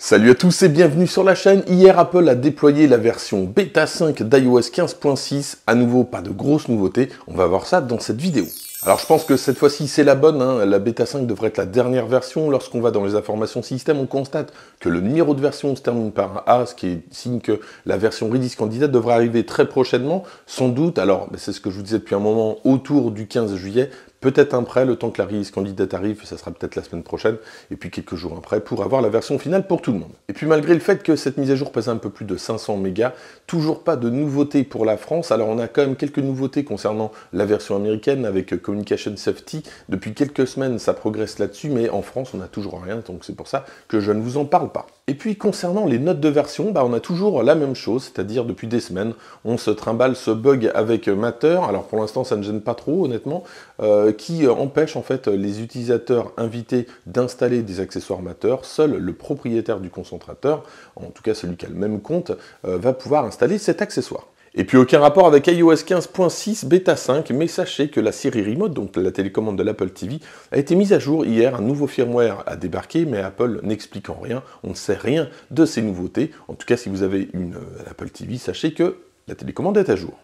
Salut à tous et bienvenue sur la chaîne. Hier, Apple a déployé la version bêta 5 d'iOS 15.6. À nouveau, pas de grosses nouveautés. On va voir ça dans cette vidéo. Alors je pense que cette fois-ci c'est la bonne, hein. la bêta 5 devrait être la dernière version. Lorsqu'on va dans les informations système, on constate que le numéro de version se termine par un A, ce qui est signe que la version Redis candidate devrait arriver très prochainement, sans doute, alors c'est ce que je vous disais depuis un moment, autour du 15 juillet, peut-être un prêt, le temps que la release candidate arrive, ça sera peut-être la semaine prochaine, et puis quelques jours après, pour avoir la version finale pour tout le monde. Et puis malgré le fait que cette mise à jour pèse un peu plus de 500 mégas, toujours pas de nouveautés pour la France, alors on a quand même quelques nouveautés concernant la version américaine avec Communication Safety, depuis quelques semaines ça progresse là-dessus, mais en France on n'a toujours rien, donc c'est pour ça que je ne vous en parle pas. Et puis concernant les notes de version, bah, on a toujours la même chose, c'est-à-dire depuis des semaines, on se trimballe ce bug avec Matter, alors pour l'instant ça ne gêne pas trop honnêtement, euh, qui empêche en fait les utilisateurs invités d'installer des accessoires Matter, seul le propriétaire du concentrateur, en tout cas celui qui a le même compte, euh, va pouvoir installer cet accessoire. Et puis aucun rapport avec iOS 15.6 bêta 5, mais sachez que la série Remote, donc la télécommande de l'Apple TV, a été mise à jour hier. Un nouveau firmware a débarqué, mais Apple en rien, on ne sait rien de ces nouveautés. En tout cas, si vous avez une euh, Apple TV, sachez que la télécommande est à jour.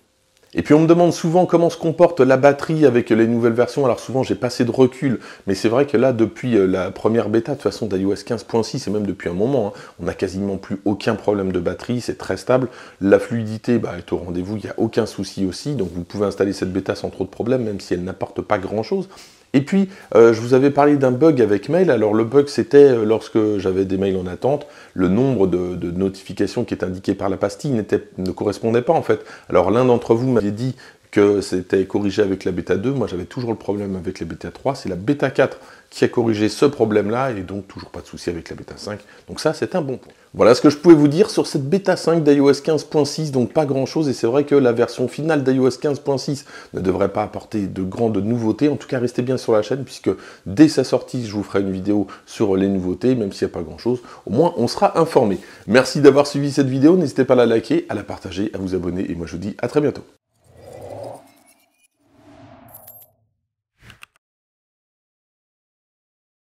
Et puis on me demande souvent comment se comporte la batterie avec les nouvelles versions. Alors souvent j'ai passé de recul, mais c'est vrai que là depuis euh, la première bêta, de toute façon d'iOS 15.6 et même depuis un moment, hein, on n'a quasiment plus aucun problème de batterie, c'est très stable. La fluidité bah, est au rendez-vous, il n'y a aucun souci aussi, donc vous pouvez installer cette bêta sans trop de problèmes même si elle n'apporte pas grand-chose. Et puis, euh, je vous avais parlé d'un bug avec mail. Alors, le bug, c'était euh, lorsque j'avais des mails en attente, le nombre de, de notifications qui est indiqué par la pastille ne correspondait pas, en fait. Alors, l'un d'entre vous m'avait dit que c'était corrigé avec la bêta 2. Moi, j'avais toujours le problème avec la bêta 3. C'est la bêta 4 qui a corrigé ce problème-là et donc toujours pas de souci avec la bêta 5. Donc ça, c'est un bon point. Voilà ce que je pouvais vous dire sur cette bêta 5 d'iOS 15.6, donc pas grand-chose, et c'est vrai que la version finale d'iOS 15.6 ne devrait pas apporter de grandes nouveautés, en tout cas restez bien sur la chaîne, puisque dès sa sortie, je vous ferai une vidéo sur les nouveautés, même s'il n'y a pas grand-chose, au moins on sera informé. Merci d'avoir suivi cette vidéo, n'hésitez pas à la liker, à la partager, à vous abonner, et moi je vous dis à très bientôt.